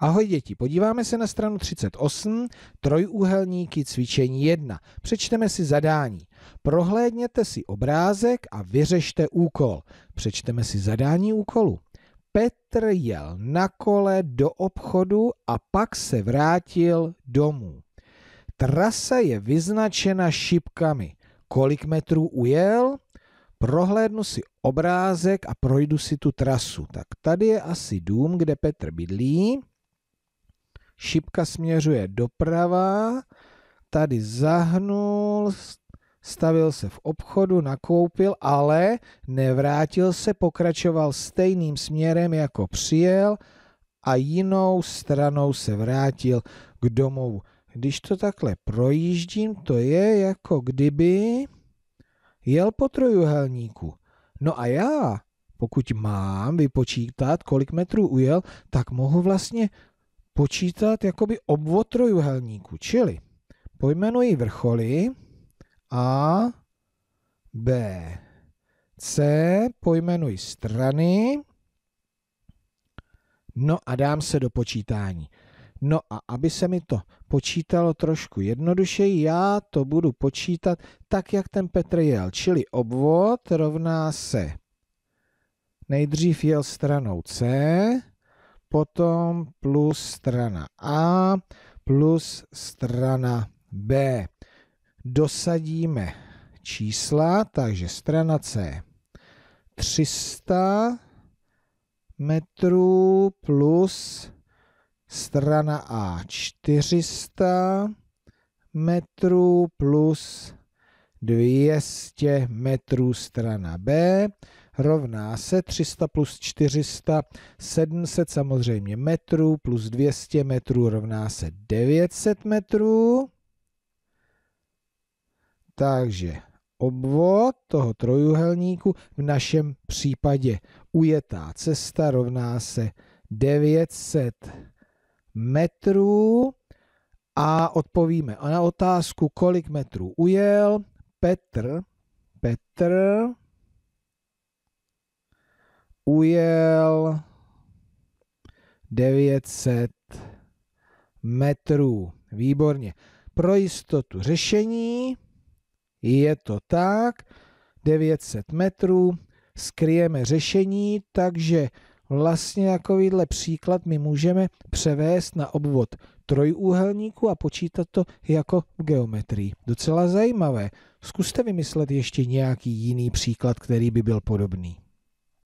Ahoj děti, podíváme se na stranu 38, trojúhelníky cvičení 1. Přečteme si zadání. Prohlédněte si obrázek a vyřešte úkol. Přečteme si zadání úkolu. Petr jel na kole do obchodu a pak se vrátil domů. Trasa je vyznačena šipkami. Kolik metrů ujel? prohlédnu si obrázek a projdu si tu trasu. Tak tady je asi dům, kde Petr bydlí šipka směřuje doprava, tady zahnul, stavil se v obchodu, nakoupil, ale nevrátil se, pokračoval stejným směrem, jako přijel a jinou stranou se vrátil k domovu. Když to takhle projíždím, to je jako kdyby jel po trojuhelníku. No a já, pokud mám vypočítat, kolik metrů ujel, tak mohu vlastně počítat jakoby obvod trojuhelníku, čili pojmenuji vrcholy A, B, C, pojmenuji strany, no a dám se do počítání. No a aby se mi to počítalo trošku jednodušeji, já to budu počítat tak, jak ten Petr jel, čili obvod rovná se nejdřív jel stranou C, potom plus strana A plus strana B. Dosadíme čísla, takže strana C 300 metrů plus strana A 400 metrů plus 200 metrů strana B rovná se 300 plus 400, 700 samozřejmě metrů, plus 200 metrů rovná se 900 metrů. Takže obvod toho trojuhelníku v našem případě ujetá cesta rovná se 900 metrů a odpovíme na otázku, kolik metrů ujel Petr, Petr ujel 900 metrů. Výborně. Pro jistotu řešení je to tak, 900 metrů, skryjeme řešení, takže vlastně takovýhle příklad my můžeme převést na obvod trojúhelníku a počítat to jako v geometrii. Docela zajímavé. Zkuste vymyslet ještě nějaký jiný příklad, který by byl podobný.